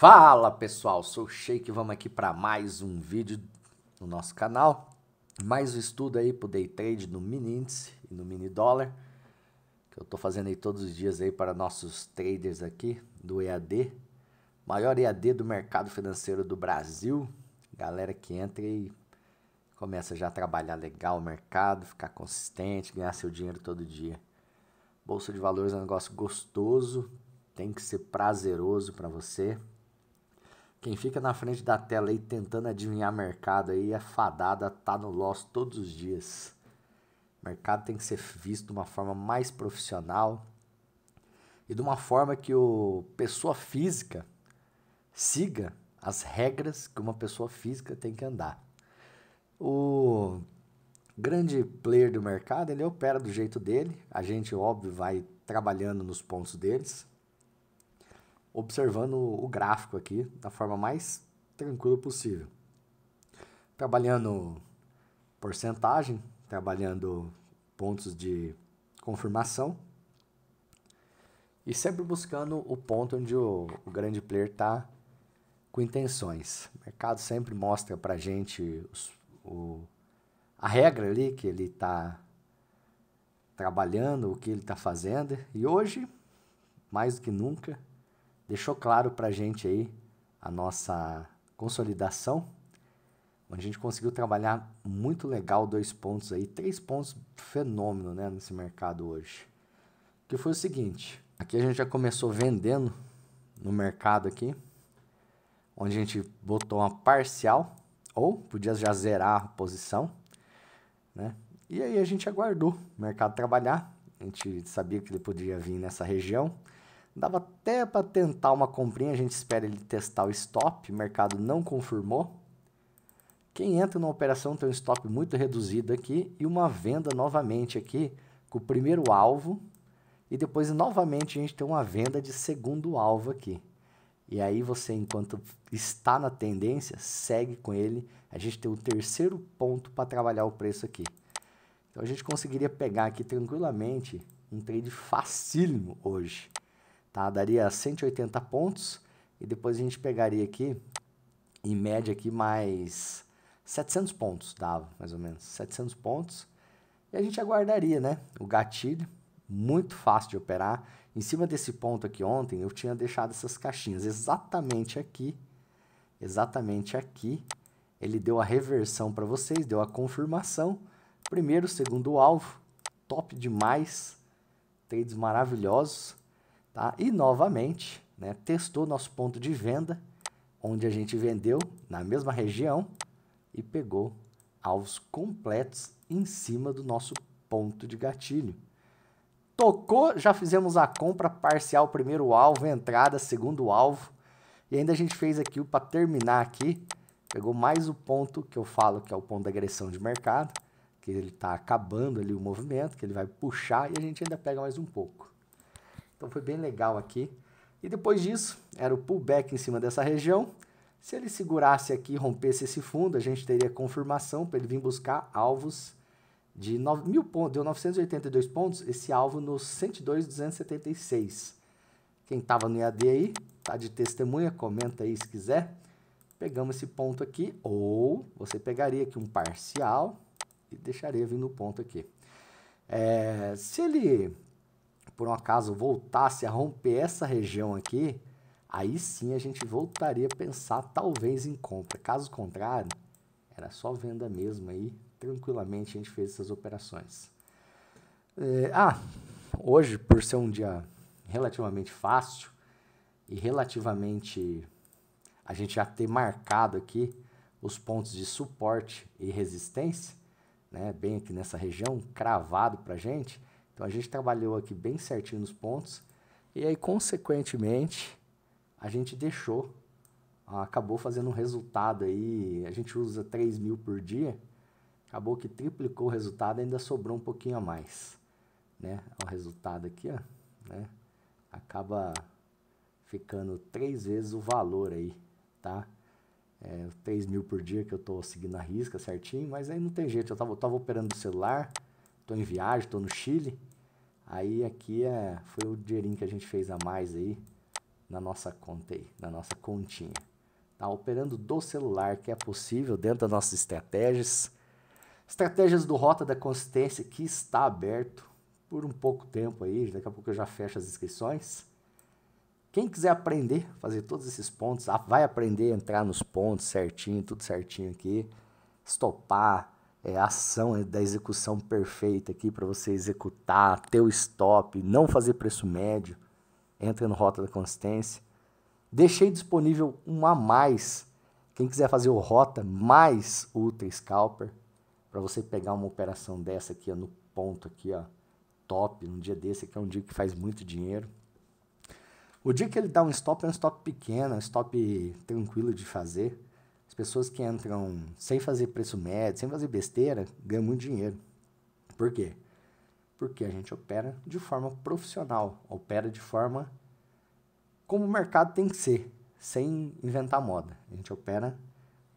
Fala pessoal, sou o Sheik, vamos aqui para mais um vídeo no nosso canal. Mais um estudo aí pro day trade no mini índice e no mini dólar, que eu tô fazendo aí todos os dias aí para nossos traders aqui do EAD, maior EAD do mercado financeiro do Brasil. Galera que entra e começa já a trabalhar legal o mercado, ficar consistente, ganhar seu dinheiro todo dia. Bolsa de valores é um negócio gostoso, tem que ser prazeroso para você. Quem fica na frente da tela aí tentando adivinhar mercado aí é fadada, tá no loss todos os dias. mercado tem que ser visto de uma forma mais profissional e de uma forma que o pessoa física siga as regras que uma pessoa física tem que andar. O grande player do mercado, ele opera do jeito dele, a gente óbvio vai trabalhando nos pontos deles observando o gráfico aqui da forma mais tranquila possível. Trabalhando porcentagem, trabalhando pontos de confirmação e sempre buscando o ponto onde o, o grande player está com intenções. O mercado sempre mostra para gente os, o, a regra ali que ele está trabalhando, o que ele está fazendo e hoje, mais do que nunca, deixou claro para a gente aí a nossa consolidação, onde a gente conseguiu trabalhar muito legal dois pontos aí, três pontos fenômeno né, nesse mercado hoje. Que foi o seguinte, aqui a gente já começou vendendo no mercado aqui, onde a gente botou uma parcial, ou podia já zerar a posição, né? E aí a gente aguardou o mercado trabalhar, a gente sabia que ele podia vir nessa região, Dava até para tentar uma comprinha, a gente espera ele testar o stop, o mercado não confirmou. Quem entra na operação tem um stop muito reduzido aqui e uma venda novamente aqui com o primeiro alvo e depois novamente a gente tem uma venda de segundo alvo aqui. E aí você, enquanto está na tendência, segue com ele. A gente tem o terceiro ponto para trabalhar o preço aqui. Então a gente conseguiria pegar aqui tranquilamente um trade facílimo hoje tá? Daria 180 pontos e depois a gente pegaria aqui, em média aqui, mais 700 pontos, dava mais ou menos, 700 pontos. E a gente aguardaria, né? O gatilho, muito fácil de operar. Em cima desse ponto aqui ontem, eu tinha deixado essas caixinhas exatamente aqui, exatamente aqui. Ele deu a reversão para vocês, deu a confirmação. Primeiro, segundo alvo, top demais, trades maravilhosos. Tá? E novamente, né, testou nosso ponto de venda, onde a gente vendeu na mesma região e pegou alvos completos em cima do nosso ponto de gatilho. Tocou, já fizemos a compra parcial, primeiro alvo, entrada, segundo alvo. E ainda a gente fez aqui, para terminar aqui, pegou mais o ponto que eu falo que é o ponto da agressão de mercado, que ele está acabando ali o movimento, que ele vai puxar e a gente ainda pega mais um pouco. Então foi bem legal aqui. E depois disso, era o pullback em cima dessa região. Se ele segurasse aqui e rompesse esse fundo, a gente teria confirmação para ele vir buscar alvos de 9 mil pontos, deu 982 pontos, esse alvo no 102,276. Quem estava no IAD aí, tá de testemunha, comenta aí se quiser. Pegamos esse ponto aqui, ou você pegaria aqui um parcial e deixaria vir no ponto aqui. É, se ele por um acaso voltasse a romper essa região aqui, aí sim a gente voltaria a pensar talvez em compra. Caso contrário, era só venda mesmo aí, tranquilamente a gente fez essas operações. É, ah, hoje, por ser um dia relativamente fácil e relativamente a gente já ter marcado aqui os pontos de suporte e resistência, né, bem aqui nessa região, cravado para gente, então a gente trabalhou aqui bem certinho nos pontos e aí consequentemente a gente deixou, acabou fazendo um resultado aí, a gente usa 3 mil por dia, acabou que triplicou o resultado ainda sobrou um pouquinho a mais, né? O resultado aqui, ó, né? Acaba ficando três vezes o valor aí, tá? É, 3 mil por dia que eu estou seguindo a risca certinho, mas aí não tem jeito, eu estava operando do celular, estou em viagem, estou no Chile, Aí aqui é, foi o dinheirinho que a gente fez a mais aí na nossa conta aí, na nossa continha. Tá operando do celular, que é possível dentro das nossas estratégias. Estratégias do Rota da Consistência que está aberto por um pouco tempo aí, daqui a pouco eu já fecho as inscrições. Quem quiser aprender, fazer todos esses pontos, vai aprender a entrar nos pontos certinho, tudo certinho aqui, estopar, é, ação é da execução perfeita aqui para você executar, ter o stop, não fazer preço médio, entra no Rota da Consistência. Deixei disponível um a mais. Quem quiser fazer o Rota mais Ultra Scalper, para você pegar uma operação dessa aqui ó, no ponto aqui, ó, top, num dia desse, que é um dia que faz muito dinheiro. O dia que ele dá um stop é um stop pequeno, é um stop tranquilo de fazer. As pessoas que entram sem fazer preço médio, sem fazer besteira, ganham muito dinheiro. Por quê? Porque a gente opera de forma profissional, opera de forma como o mercado tem que ser, sem inventar moda. A gente opera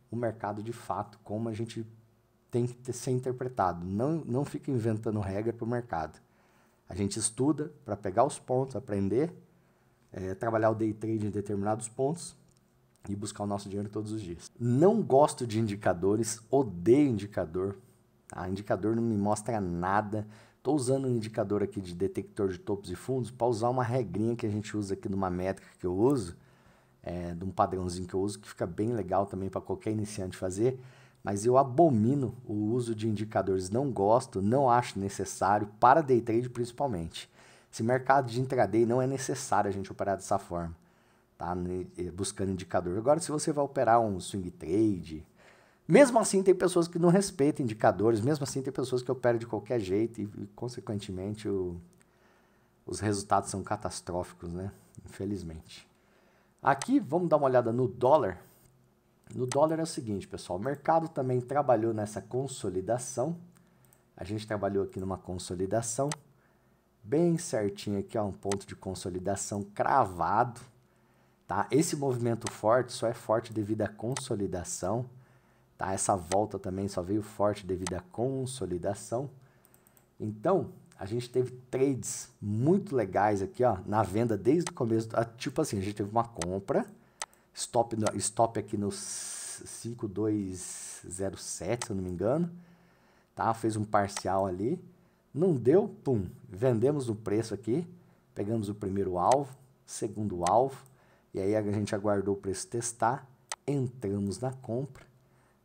o mercado de fato como a gente tem que ter, ser interpretado. Não, não fica inventando regra para o mercado. A gente estuda para pegar os pontos, aprender, é, trabalhar o day trade em determinados pontos e buscar o nosso dinheiro todos os dias. Não gosto de indicadores, odeio indicador. Tá? Indicador não me mostra nada. Estou usando um indicador aqui de detector de topos e fundos para usar uma regrinha que a gente usa aqui numa métrica que eu uso, é, de um padrãozinho que eu uso, que fica bem legal também para qualquer iniciante fazer. Mas eu abomino o uso de indicadores, não gosto, não acho necessário, para day trade principalmente. Esse mercado de intraday não é necessário a gente operar dessa forma tá? Né, eh, buscando indicador. Agora, se você vai operar um swing trade, mesmo assim tem pessoas que não respeitam indicadores, mesmo assim tem pessoas que operam de qualquer jeito e, e consequentemente, o, os resultados são catastróficos, né? Infelizmente. Aqui, vamos dar uma olhada no dólar. No dólar é o seguinte, pessoal, o mercado também trabalhou nessa consolidação. A gente trabalhou aqui numa consolidação bem certinho aqui, ó, um ponto de consolidação cravado, Tá? Esse movimento forte só é forte devido à consolidação. Tá? Essa volta também só veio forte devido à consolidação. Então, a gente teve trades muito legais aqui ó, na venda desde o começo. Tipo assim, a gente teve uma compra, stop, stop aqui nos 5207, se eu não me engano. Tá? Fez um parcial ali. Não deu, pum, vendemos o preço aqui, pegamos o primeiro alvo, segundo alvo, e aí a gente aguardou o preço testar, entramos na compra,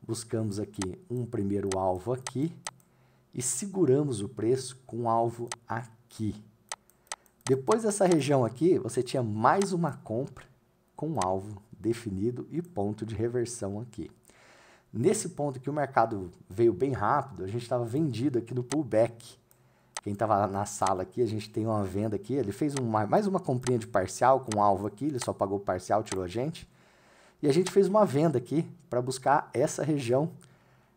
buscamos aqui um primeiro alvo aqui e seguramos o preço com alvo aqui. Depois dessa região aqui, você tinha mais uma compra com alvo definido e ponto de reversão aqui. Nesse ponto que o mercado veio bem rápido, a gente estava vendido aqui no pullback. Quem estava na sala aqui, a gente tem uma venda aqui. Ele fez uma, mais uma comprinha de parcial com um alvo aqui, ele só pagou parcial, tirou a gente. E a gente fez uma venda aqui para buscar essa região.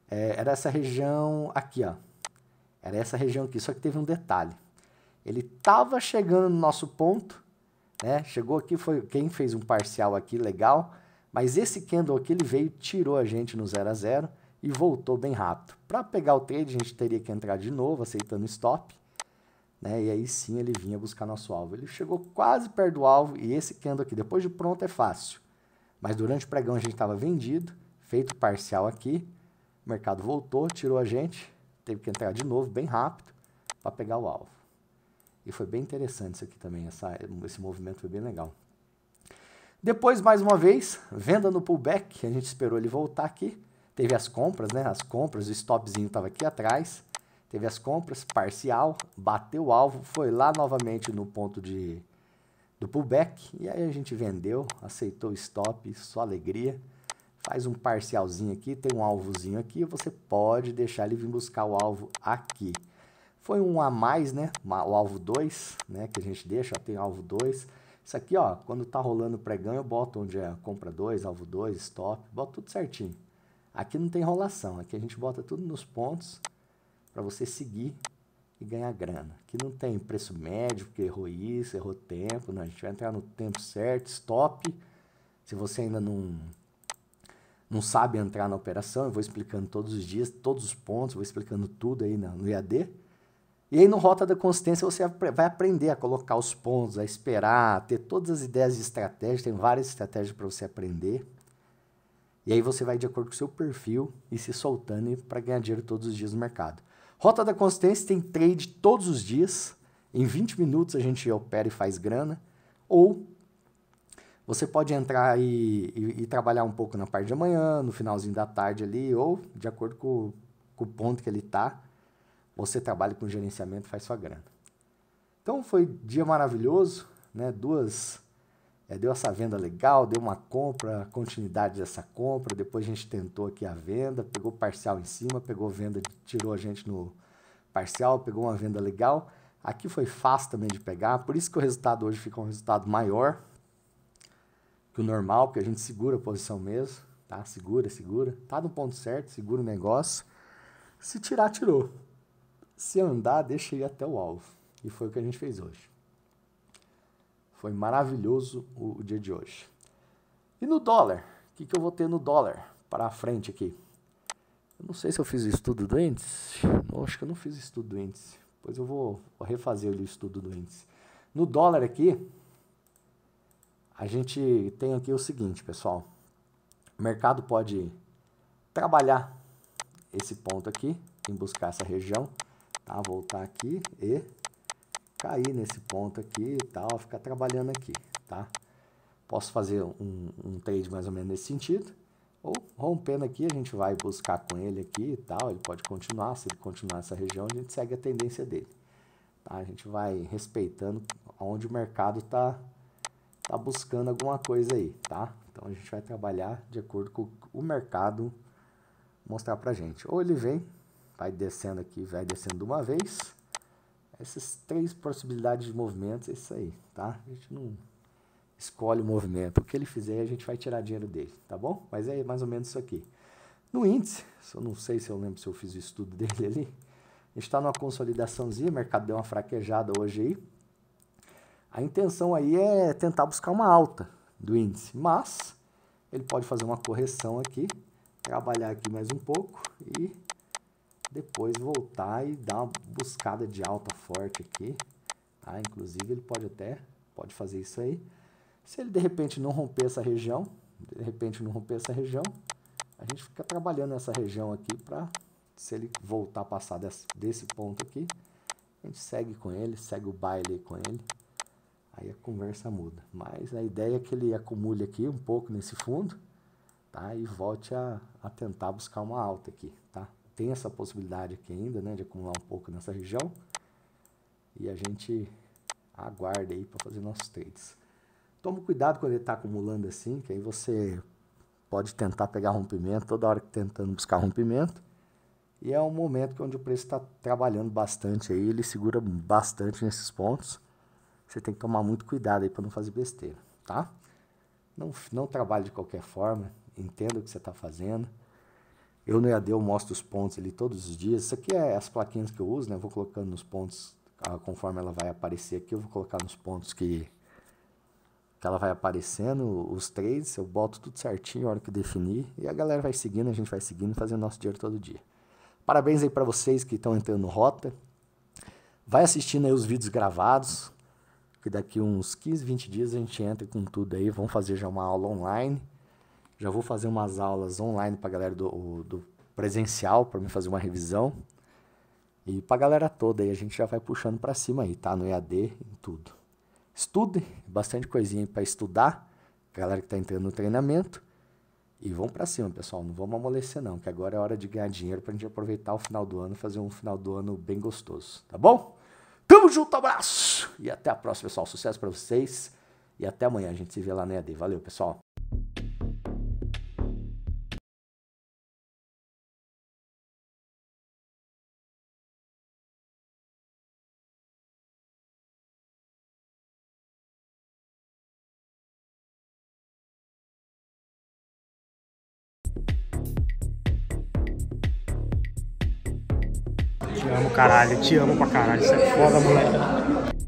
É, era essa região aqui, ó. Era essa região aqui, só que teve um detalhe. Ele estava chegando no nosso ponto, né? Chegou aqui, foi quem fez um parcial aqui legal, mas esse candle aqui ele veio, tirou a gente no 0 a 0 e voltou bem rápido. Para pegar o trade, a gente teria que entrar de novo, aceitando stop. Né? E aí sim ele vinha buscar nosso alvo. Ele chegou quase perto do alvo e esse candle aqui, depois de pronto, é fácil. Mas durante o pregão a gente estava vendido, feito parcial aqui. O mercado voltou, tirou a gente, teve que entrar de novo, bem rápido, para pegar o alvo. E foi bem interessante isso aqui também, essa, esse movimento foi bem legal. Depois, mais uma vez, venda no pullback, a gente esperou ele voltar aqui Teve as compras, né? As compras, o stopzinho estava aqui atrás. Teve as compras, parcial, bateu o alvo, foi lá novamente no ponto de do pullback. E aí a gente vendeu, aceitou o stop, só alegria. Faz um parcialzinho aqui, tem um alvozinho aqui, você pode deixar ele vir buscar o alvo aqui. Foi um a mais, né? O alvo 2, né? Que a gente deixa, tem alvo 2. Isso aqui, ó, quando tá rolando pregão, eu boto onde é compra 2, alvo 2, stop, boto tudo certinho. Aqui não tem enrolação, aqui a gente bota tudo nos pontos para você seguir e ganhar grana. Aqui não tem preço médio, porque errou isso, errou tempo, não, a gente vai entrar no tempo certo, stop. Se você ainda não não sabe entrar na operação, eu vou explicando todos os dias, todos os pontos, vou explicando tudo aí no IAD. E aí no Rota da Consistência você vai aprender a colocar os pontos, a esperar, a ter todas as ideias de estratégia, tem várias estratégias para você aprender. E aí você vai de acordo com o seu perfil e se soltando para ganhar dinheiro todos os dias no mercado. Rota da Consistência tem trade todos os dias. Em 20 minutos a gente opera e faz grana. Ou você pode entrar e, e, e trabalhar um pouco na parte de amanhã, no finalzinho da tarde ali, ou de acordo com, com o ponto que ele está, você trabalha com gerenciamento e faz sua grana. Então foi dia maravilhoso, né? duas é, deu essa venda legal, deu uma compra, continuidade dessa compra, depois a gente tentou aqui a venda, pegou parcial em cima, pegou venda, tirou a gente no parcial, pegou uma venda legal. Aqui foi fácil também de pegar, por isso que o resultado hoje fica um resultado maior que o normal, porque a gente segura a posição mesmo, tá? Segura, segura, tá no ponto certo, segura o negócio. Se tirar, tirou. Se andar, deixa ir até o alvo. E foi o que a gente fez hoje. Foi maravilhoso o, dia de hoje. E no dólar? O que, que eu vou ter no dólar para frente aqui? Eu não sei se eu fiz o estudo do índice. Não, acho que eu não fiz o estudo do índice. Depois eu vou, vou refazer o estudo do índice. No dólar aqui, a gente tem aqui o seguinte, pessoal. O mercado pode trabalhar esse ponto aqui, em buscar essa região, tá? Voltar aqui e cair nesse ponto aqui e tal, ficar trabalhando aqui, tá? Posso fazer um, um trade mais ou menos nesse sentido, ou rompendo aqui, a gente vai buscar com ele aqui e tal, ele pode continuar, se ele continuar nessa região, a gente segue a tendência dele. Tá? A gente vai respeitando onde o mercado tá, tá buscando alguma coisa aí, tá? Então a gente vai trabalhar de acordo com o mercado mostrar pra gente. Ou ele vem, vai descendo aqui, vai descendo de uma vez, essas três possibilidades de movimentos, é isso aí, tá? A gente não escolhe o movimento. O que ele fizer, a gente vai tirar dinheiro dele, tá bom? Mas é mais ou menos isso aqui. No índice, eu não sei se eu lembro se eu fiz o estudo dele ali, a gente está numa consolidaçãozinha, o mercado deu uma fraquejada hoje aí. A intenção aí é tentar buscar uma alta do índice, mas ele pode fazer uma correção aqui, trabalhar aqui mais um pouco e depois voltar e dar uma buscada de alta forte aqui, tá? Inclusive ele pode até, pode fazer isso aí. Se ele de repente não romper essa região, de repente não romper essa região, a gente fica trabalhando essa região aqui para, se ele voltar a passar desse, desse ponto aqui, a gente segue com ele, segue o baile com ele, aí a conversa muda. Mas a ideia é que ele acumule aqui um pouco nesse fundo, tá? E volte a, a tentar buscar uma alta aqui, tá? tem essa possibilidade aqui ainda, né, de acumular um pouco nessa região. E a gente aguarda aí para fazer nossos trades. Toma cuidado quando ele está acumulando assim, que aí você pode tentar pegar rompimento, toda hora que tá tentando buscar rompimento. E é um momento onde o preço está trabalhando bastante aí, ele segura bastante nesses pontos. Você tem que tomar muito cuidado aí para não fazer besteira, tá? Não, não trabalhe de qualquer forma, entenda o que você está fazendo. Eu no EAD eu mostro os pontos ali todos os dias. Isso aqui é as plaquinhas que eu uso, né? Eu vou colocando nos pontos ah, conforme ela vai aparecer aqui. Eu vou colocar nos pontos que, que ela vai aparecendo, os trades. Eu boto tudo certinho a hora que definir. E a galera vai seguindo, a gente vai seguindo, fazendo nosso dinheiro todo dia. Parabéns aí para vocês que estão entrando no Rota. Vai assistindo aí os vídeos gravados, que daqui uns 15, 20 dias a gente entra com tudo aí. Vamos fazer já uma aula online já vou fazer umas aulas online para a galera do, do presencial, para me fazer uma revisão. E para a galera toda aí, a gente já vai puxando para cima aí, tá? No EAD, em tudo. Estude, bastante coisinha para estudar, galera que está entrando no treinamento. E vamos para cima, pessoal. Não vamos amolecer, não, que agora é hora de ganhar dinheiro para a gente aproveitar o final do ano e fazer um final do ano bem gostoso, tá bom? Tamo junto, abraço! E até a próxima, pessoal. Sucesso para vocês. E até amanhã. A gente se vê lá no EAD. Valeu, pessoal. Te amo, caralho. Te amo pra caralho. Isso é foda, moleque.